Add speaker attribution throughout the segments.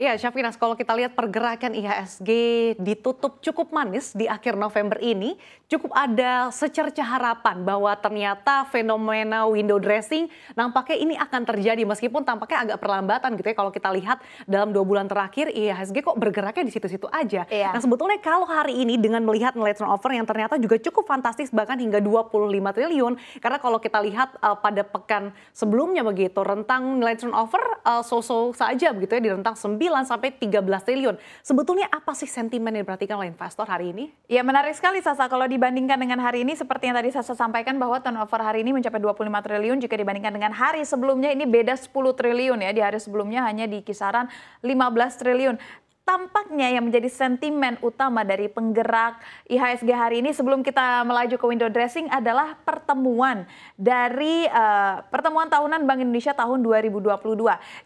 Speaker 1: Ya, Syafinas, kalau kita lihat pergerakan IHSG ditutup cukup manis di akhir November ini, cukup ada secerca harapan bahwa ternyata fenomena window dressing nampaknya ini akan terjadi meskipun tampaknya agak perlambatan gitu ya kalau kita lihat dalam dua bulan terakhir IHSG kok bergeraknya di situ-situ aja. Iya. Nah, sebetulnya kalau hari ini dengan melihat nilai turnover yang ternyata juga cukup fantastis bahkan hingga 25 triliun karena kalau kita lihat uh, pada pekan sebelumnya begitu rentang nilai turnover uh, so-so saja begitu ya di rentang 9 sampai 13 triliun. Sebetulnya apa sih sentimen yang diperhatikan oleh investor hari
Speaker 2: ini? Ya menarik sekali Sasa kalau dibandingkan dengan hari ini seperti yang tadi Sasa sampaikan bahwa turnover hari ini mencapai 25 triliun jika dibandingkan dengan hari sebelumnya ini beda 10 triliun ya di hari sebelumnya hanya di kisaran 15 triliun tampaknya yang menjadi sentimen utama dari penggerak IHSG hari ini sebelum kita melaju ke window dressing adalah pertemuan dari uh, pertemuan tahunan Bank Indonesia tahun 2022.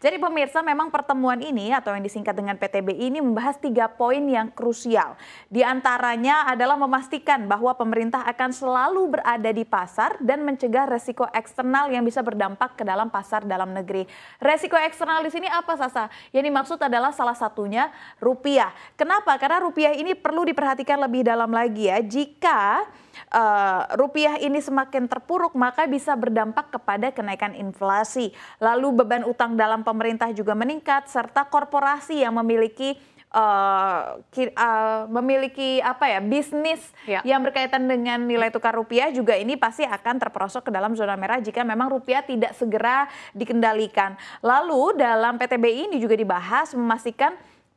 Speaker 2: Jadi pemirsa memang pertemuan ini atau yang disingkat dengan PTB ini membahas tiga poin yang krusial. Di antaranya adalah memastikan bahwa pemerintah akan selalu berada di pasar dan mencegah resiko eksternal yang bisa berdampak ke dalam pasar dalam negeri. Resiko eksternal di sini apa Sasa? Yang dimaksud adalah salah satunya rupiah. Kenapa? Karena rupiah ini perlu diperhatikan lebih dalam lagi ya. Jika uh, rupiah ini semakin terpuruk maka bisa berdampak kepada kenaikan inflasi. Lalu beban utang dalam pemerintah juga meningkat serta korporasi yang memiliki Uh, ki, uh, memiliki apa ya bisnis ya. yang berkaitan dengan nilai tukar rupiah juga ini pasti akan terperosok ke dalam zona merah jika memang rupiah tidak segera dikendalikan. Lalu dalam PTBI ini juga dibahas memastikan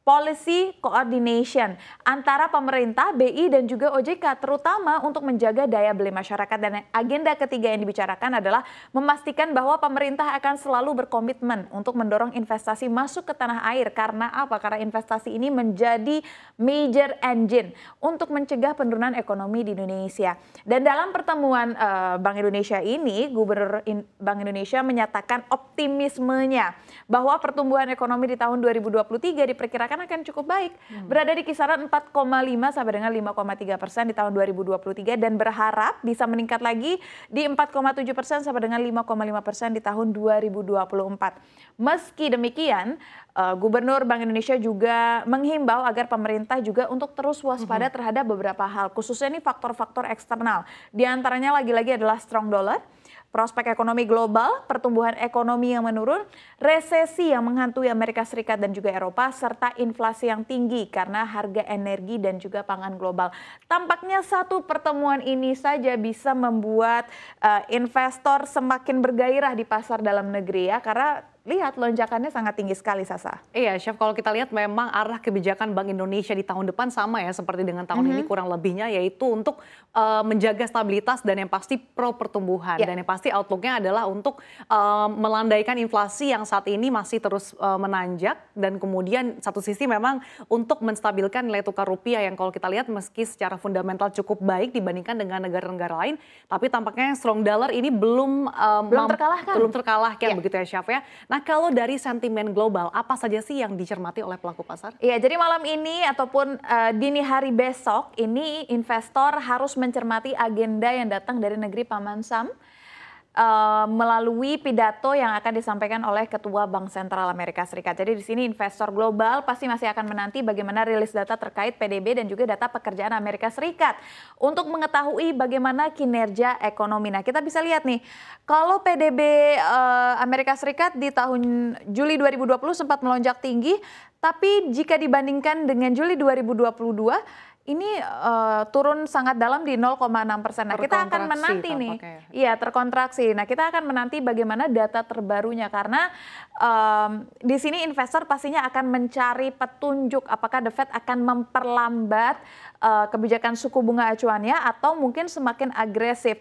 Speaker 2: policy coordination antara pemerintah, BI dan juga OJK terutama untuk menjaga daya beli masyarakat dan agenda ketiga yang dibicarakan adalah memastikan bahwa pemerintah akan selalu berkomitmen untuk mendorong investasi masuk ke tanah air karena apa? Karena investasi ini menjadi major engine untuk mencegah penurunan ekonomi di Indonesia. Dan dalam pertemuan uh, Bank Indonesia ini, Gubernur In Bank Indonesia menyatakan optimismenya bahwa pertumbuhan ekonomi di tahun 2023 diperkirakan diperkirakan akan cukup baik. Hmm. Berada di kisaran 4,5 sampai dengan 5,3 persen di tahun 2023 dan berharap bisa meningkat lagi di 4,7 persen sampai dengan 5,5 persen di tahun 2024. Meski demikian, uh, Gubernur Bank Indonesia juga menghimbau agar pemerintah juga untuk terus waspada -hmm. terhadap beberapa hal, khususnya ini faktor-faktor eksternal. Di antaranya lagi-lagi adalah strong dollar, prospek ekonomi global, pertumbuhan ekonomi yang menurun, resesi yang menghantui Amerika Serikat dan juga Eropa, serta inflasi yang tinggi karena harga energi dan juga pangan global. Tampaknya satu pertemuan ini saja bisa membuat uh, investor semakin bergairah di pasar dalam negeri ya, karena Lihat lonjakannya sangat tinggi sekali Sasa.
Speaker 1: Iya Chef, kalau kita lihat memang arah kebijakan Bank Indonesia di tahun depan sama ya seperti dengan tahun mm -hmm. ini mhm. kurang lebihnya yaitu untuk uh, menjaga stabilitas dan yang pasti pro pertumbuhan. Yeah. Dan yang pasti outlooknya adalah untuk uh, melandaikan inflasi yang saat ini masih terus uh, menanjak dan kemudian satu sisi memang untuk menstabilkan nilai tukar rupiah yang kalau kita lihat meski secara fundamental cukup baik dibandingkan dengan negara-negara lain tapi tampaknya strong dollar ini belum, um, belum terkalahkan. Belum terkalahkan yeah. begitu ya Chef ya. Nah Nah kalau dari sentimen global, apa
Speaker 2: saja sih yang dicermati oleh pelaku pasar? Iya, jadi malam ini ataupun uh, dini hari besok ini investor harus mencermati agenda yang datang dari negeri paman Sam Eh, melalui pidato yang akan disampaikan oleh Ketua Bank Sentral Amerika Serikat. Jadi di sini investor global pasti masih akan menanti bagaimana rilis data terkait PDB dan juga data pekerjaan Amerika Serikat untuk mengetahui bagaimana kinerja ekonomi. Nah, kita bisa lihat nih, kalau PDB uh, eh, Amerika Serikat di tahun Juli 2020 sempat melonjak tinggi, tapi jika dibandingkan dengan Juli 2022 ini uh, turun sangat dalam di 0,6 persen. Nah, kita akan menanti nih, iya ya terkontraksi. Nah, kita akan menanti bagaimana data terbarunya karena um, di sini investor pastinya akan mencari petunjuk apakah the Fed akan memperlambat uh, kebijakan suku bunga acuannya atau mungkin semakin agresif.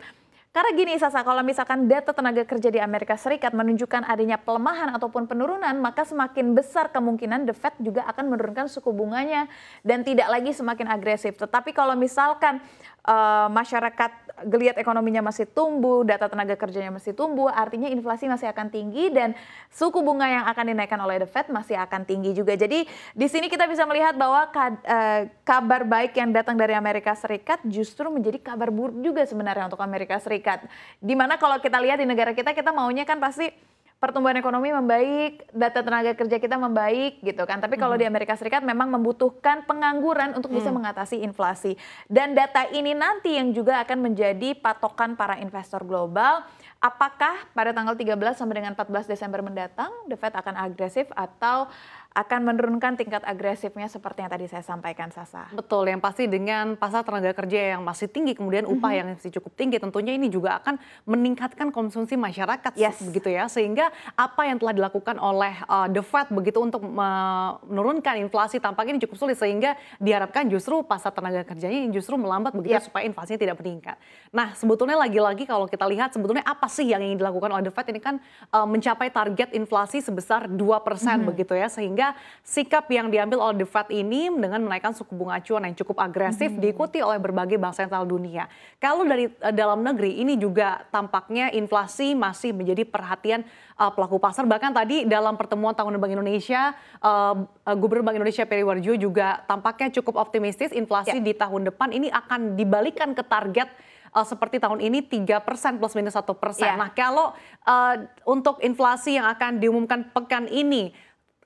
Speaker 2: Karena gini Sasa, kalau misalkan data tenaga kerja di Amerika Serikat menunjukkan adanya pelemahan ataupun penurunan, maka semakin besar kemungkinan The Fed juga akan menurunkan suku bunganya dan tidak lagi semakin agresif. Tetapi kalau misalkan uh, masyarakat geliat ekonominya masih tumbuh, data tenaga kerjanya masih tumbuh, artinya inflasi masih akan tinggi dan suku bunga yang akan dinaikkan oleh The Fed masih akan tinggi juga. Jadi di sini kita bisa melihat bahwa eh, kabar baik yang datang dari Amerika Serikat justru menjadi kabar buruk juga sebenarnya untuk Amerika Serikat. Dimana kalau kita lihat di negara kita, kita maunya kan pasti pertumbuhan ekonomi membaik, data tenaga kerja kita membaik gitu kan. Tapi kalau hmm. di Amerika Serikat memang membutuhkan pengangguran untuk bisa mm. mengatasi inflasi. Dan data ini nanti yang juga akan menjadi patokan para investor global. Apakah pada tanggal 13 sampai dengan 14 Desember mendatang The Fed akan agresif atau akan menurunkan tingkat agresifnya seperti yang tadi saya sampaikan Sasa. Betul, yang pasti dengan
Speaker 1: pasar tenaga kerja yang masih tinggi, kemudian mm-hmm. upah mm-hmm. yang masih cukup tinggi, tentunya ini juga akan meningkatkan konsumsi masyarakat yes. begitu ya. Sehingga apa yang telah dilakukan oleh uh, The Fed begitu untuk menurunkan inflasi tampaknya ini cukup sulit sehingga diharapkan justru pasar tenaga kerjanya justru melambat begitu ya supaya inflasinya tidak meningkat. Nah, sebetulnya lagi-lagi kalau kita lihat sebetulnya apa sih yang ingin dilakukan oleh The Fed ini kan uh, mencapai target inflasi sebesar 2% mm-hmm. begitu ya sehingga sikap yang diambil oleh The Fed ini dengan menaikkan suku bunga acuan yang cukup agresif hmm. diikuti oleh berbagai bank sentral dunia. Kalau dari eh, dalam negeri ini juga tampaknya inflasi masih menjadi perhatian uh, pelaku pasar. Bahkan tadi dalam pertemuan tahunan Bank Indonesia, uh, Gubernur Bank Indonesia Periwarjo juga tampaknya cukup optimistis inflasi ya. di tahun depan ini akan dibalikan ke target uh, seperti tahun ini 3 persen plus minus satu persen. Yeah. Nah kalau uh, untuk inflasi yang akan diumumkan pekan ini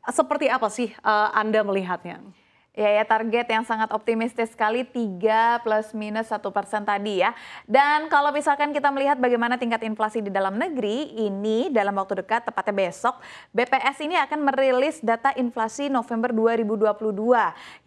Speaker 1: seperti
Speaker 2: apa sih eh, Anda melihatnya? Ya, ya target yang sangat optimistis sekali 3 plus minus satu persen tadi ya. Dan kalau misalkan kita melihat bagaimana tingkat inflasi di dalam negeri ini dalam waktu dekat tepatnya besok BPS ini akan merilis data inflasi November 2022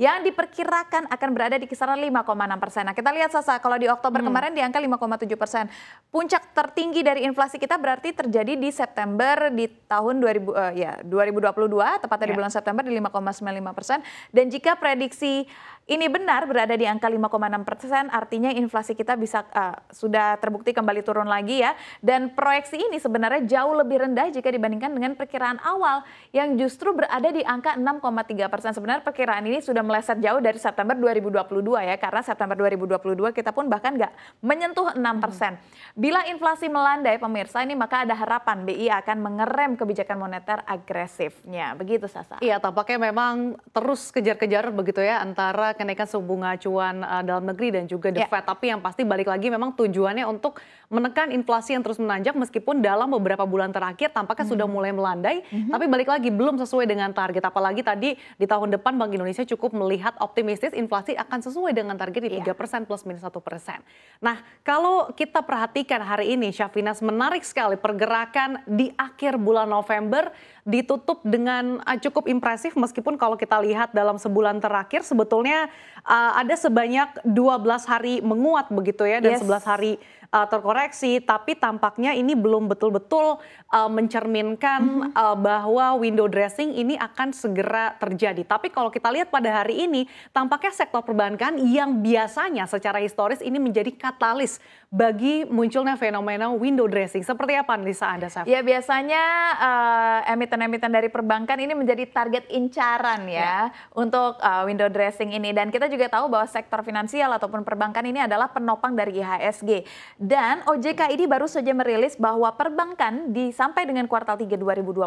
Speaker 2: yang diperkirakan akan berada di kisaran 5,6 persen. Nah kita lihat Sasa kalau di Oktober hmm. kemarin di angka 5,7 persen. Puncak tertinggi dari inflasi kita berarti terjadi di September di tahun 2000, uh, eh, ya, 2022 tepatnya yeah. di ya. bulan September di 5,95 persen. Dan jika prediksi ini benar berada di angka 5,6 persen, artinya inflasi kita bisa uh, sudah terbukti kembali turun lagi ya. Dan proyeksi ini sebenarnya jauh lebih rendah jika dibandingkan dengan perkiraan awal yang justru berada di angka 6,3 persen. Sebenarnya perkiraan ini sudah meleset jauh dari September 2022 ya, karena September 2022 kita pun bahkan nggak menyentuh 6 persen. Bila inflasi melandai pemirsa ini maka ada harapan BI akan mengerem kebijakan moneter agresifnya. Begitu Sasa. Iya,
Speaker 1: tampaknya memang terus kejar-kejar begitu ya antara kenaikan suku bunga acuan uh, dalam negeri dan juga The yeah. Fed. Tapi yang pasti balik lagi memang tujuannya untuk menekan inflasi yang terus menanjak meskipun dalam beberapa bulan terakhir tampaknya mm-hmm. sudah hmm. mulai melandai. Mm-hmm. Tapi balik lagi belum sesuai dengan target. Apalagi tadi di tahun depan Bank Indonesia cukup melihat optimistis inflasi akan sesuai dengan target di yeah. Iya. 3% plus minus 1%. Nah kalau kita perhatikan hari ini Syafinas menarik sekali pergerakan di akhir bulan November ditutup dengan eh, cukup impresif meskipun kalau kita lihat dalam sebulan bulan terakhir sebetulnya uh, ada sebanyak 12 hari menguat begitu ya dan yes. 11 hari uh, terkoreksi, tapi tampaknya ini belum betul-betul uh, mencerminkan mm -hmm. uh, bahwa window dressing ini akan segera terjadi. Tapi kalau kita lihat pada hari ini, tampaknya sektor perbankan yang biasanya secara historis ini menjadi katalis bagi munculnya fenomena window dressing. Seperti
Speaker 2: apa analisa Anda, Saf? Ya, biasanya emiten-emiten dari perbankan ini menjadi target incaran ya, ya. untuk uh, window dressing ini. Dan kita juga tahu bahwa sektor finansial ataupun perbankan ini adalah penopang dari IHSG. Dan OJK ini baru saja merilis bahwa perbankan di sampai dengan kuartal 3 2022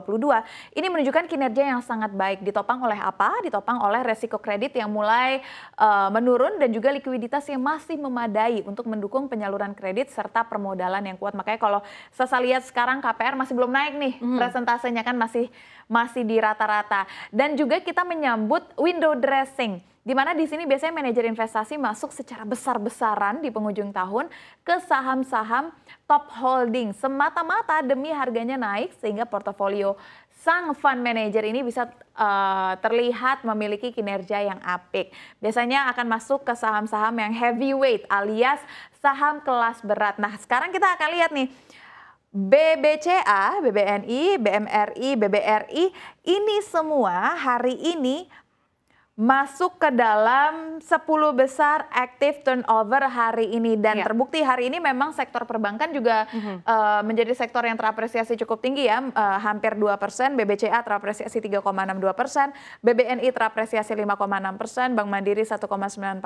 Speaker 2: ini menunjukkan kinerja yang sangat baik ditopang oleh apa? Ditopang oleh resiko kredit yang mulai uh, menurun dan juga likuiditas yang masih memadai untuk mendukung penyaluran kredit serta permodalan yang kuat. Makanya kalau saya lihat sekarang KPR masih belum naik nih hmm. presentasenya kan masih masih di rata-rata. Dan juga kita menyambut window dressing di mana di sini biasanya manajer investasi masuk secara besar-besaran di penghujung tahun ke saham-saham top holding semata-mata demi harganya naik sehingga portofolio sang fund manager ini bisa uh, terlihat memiliki kinerja yang apik. Biasanya akan masuk ke saham-saham yang heavyweight alias saham kelas berat. Nah sekarang kita akan lihat nih BBCA, BBNI, BMRI, BBRI ini semua hari ini masuk ke dalam 10 besar active turnover hari ini dan ya. terbukti hari ini memang sektor perbankan juga uh -huh. uh, menjadi sektor yang terapresiasi cukup tinggi ya uh, hampir 2%, BBCA terapresiasi 3,62%, BBNI terapresiasi 5,6%, Bank Mandiri 1,94%,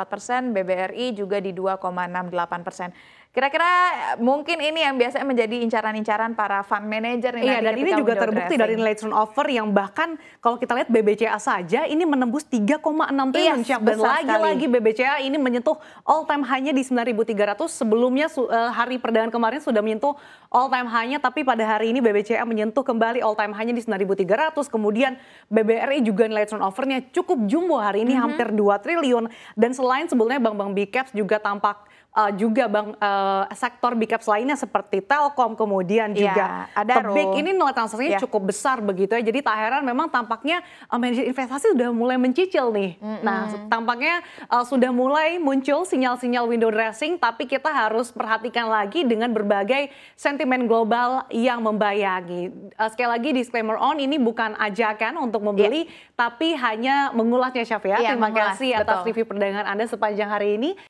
Speaker 2: BBRI juga di 2,68%. Kira-kira eh, mungkin ini yang biasanya menjadi incaran-incaran para fund manager Iya, dan ini juga terbukti dari nilai
Speaker 1: turnover yang bahkan kalau kita lihat BBCA saja ini menembus 3,6 iya, triliun yes, dan lagi-lagi BBCA ini menyentuh all time hanya di 9.300 sebelumnya eh, hari perdagangan kemarin sudah menyentuh all time hanya tapi pada hari ini BBCA menyentuh kembali all time hanya di 9.300 kemudian BBRI e juga nilai offer-nya cukup jumbo hari ini mm -hmm. hampir 2 triliun dan selain sebelumnya bank-bank big caps juga tampak uh, juga bang uh, sektor big caps lainnya seperti Telkom kemudian ya, juga ada big ini nilai transaksinya ya. cukup besar begitu ya. Jadi tak heran memang tampaknya uh, manajer investasi sudah mulai mencicil nih. Mm -hmm. Nah, tampaknya uh, sudah mulai muncul sinyal-sinyal window dressing tapi kita harus perhatikan lagi dengan berbagai sentimen global yang membayangi. Uh, sekali lagi disclaimer on ini bukan ajakan untuk membeli ya. tapi hanya mengulasnya Syaf ya. Iya, Terima kasih atas betul. review perdagangan Anda sepanjang hari ini.